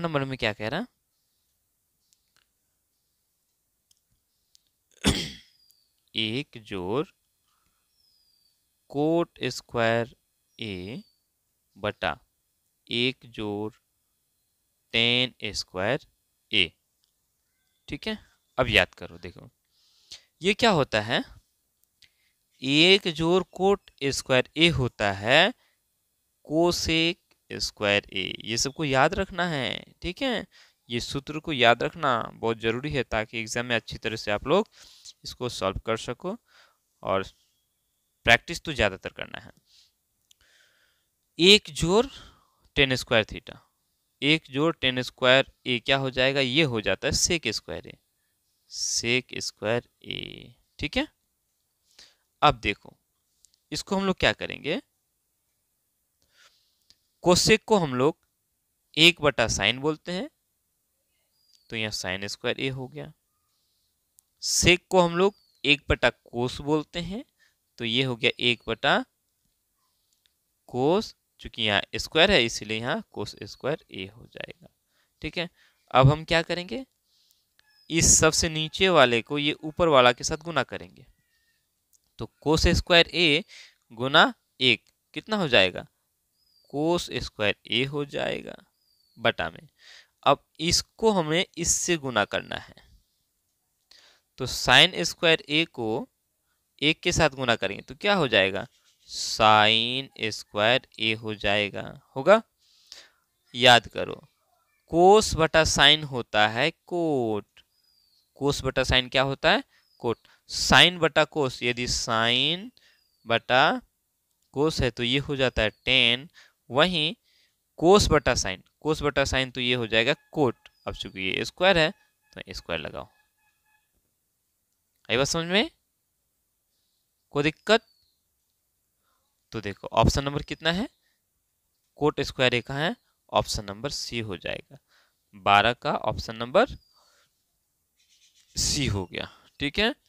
बारह नंबर में क्या कह रहा एक जोर कोट स्क्वायर ए बटा एक जोर टेन स्क्वायर ए ठीक है अब याद करो देखो ये क्या होता है एक जोर कोट स्क्वायर ए होता है कोसेक स्क्वायर ए ये सबको याद रखना है ठीक है ये सूत्र को याद रखना बहुत ज़रूरी है ताकि एग्ज़ाम में अच्छी तरह से आप लोग इसको सॉल्व कर सको और प्रैक्टिस तो ज़्यादातर करना है एक जोर टेन स्क्वायर थीटा एक जोर टेन स्क्वायर ए क्या हो जाएगा ये हो जाता है सेक स्क्वायर ए सेक स्क्वायर ए ठीक है अब देखो इसको हम लोग क्या करेंगे कोसेक को हम लोग एक बटा साइन बोलते हैं तो यहाँ साइन स्क्वायर ए हो गया सेक को हम लोग एक बटा कोस बोलते हैं तो ये हो गया एक बटा कोस चूंकि यहाँ स्क्वायर है इसीलिए यहाँ कोस स्क्वायर ए हो जाएगा ठीक है अब हम क्या करेंगे इस सबसे नीचे वाले को ये ऊपर वाला के साथ गुना करेंगे तो कोस स्क्वायर ए गुना एक कितना हो जाएगा कोस स्क्वायर ए हो जाएगा बटा में अब इसको हमें इससे गुना करना है तो साइन स्क्वायर ए को एक के साथ गुना करेंगे तो क्या हो जाएगा साइन स्क्वायर ए हो जाएगा होगा याद करो कोस बटा साइन होता है कोट कोस बटा साइन क्या होता है कोट साइन बटा कोस यदि साइन बटा कोस है तो ये हो जाता है टेन वहीं कोस बटा साइन कोस बटा साइन तो ये हो जाएगा कोट अब चूंकि ये स्क्वायर है तो स्क्वायर लगाओ आई बात समझ में कोई दिक्कत तो देखो ऑप्शन नंबर कितना है कोट स्क्वायर एक है ऑप्शन नंबर सी हो जाएगा बारह का ऑप्शन नंबर सी हो गया ठीक है